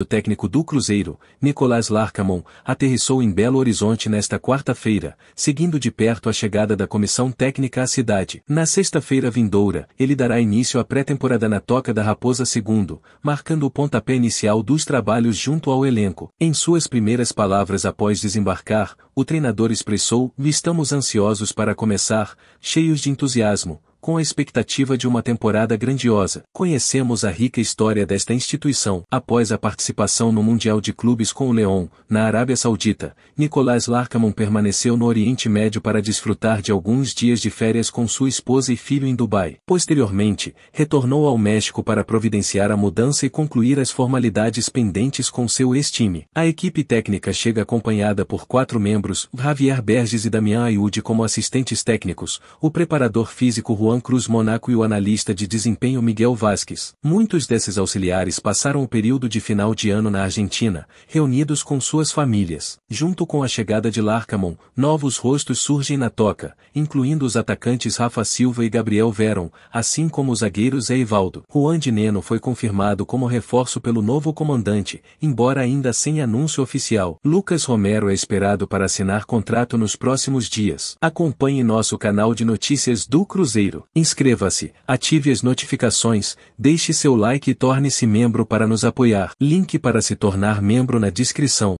O técnico do Cruzeiro, Nicolás Larcamon, aterrissou em Belo Horizonte nesta quarta-feira, seguindo de perto a chegada da comissão técnica à cidade. Na sexta-feira vindoura, ele dará início à pré-temporada na Toca da Raposa II, marcando o pontapé inicial dos trabalhos junto ao elenco. Em suas primeiras palavras após desembarcar, o treinador expressou: "Estamos ansiosos para começar, cheios de entusiasmo, com a expectativa de uma temporada grandiosa. Conhecemos a rica história desta instituição. Após a participação no Mundial de Clubes com o Leão, na Arábia Saudita, Nicolás Larkamon permaneceu no Oriente Médio para desfrutar de alguns dias de férias com sua esposa e filho em Dubai. Posteriormente, retornou ao México para providenciar a mudança e concluir as formalidades pendentes com seu ex-time. A equipe técnica chega acompanhada por quatro membros, Javier Berges e Damián Ayud como assistentes técnicos, o preparador físico Juan Juan Cruz Monaco e o analista de desempenho Miguel Vasquez. Muitos desses auxiliares passaram o período de final de ano na Argentina, reunidos com suas famílias. Junto com a chegada de Larcamon, novos rostos surgem na toca, incluindo os atacantes Rafa Silva e Gabriel Veron, assim como os zagueiros Eivaldo. Juan de Neno foi confirmado como reforço pelo novo comandante, embora ainda sem anúncio oficial. Lucas Romero é esperado para assinar contrato nos próximos dias. Acompanhe nosso canal de notícias do Cruzeiro. Inscreva-se, ative as notificações, deixe seu like e torne-se membro para nos apoiar. Link para se tornar membro na descrição.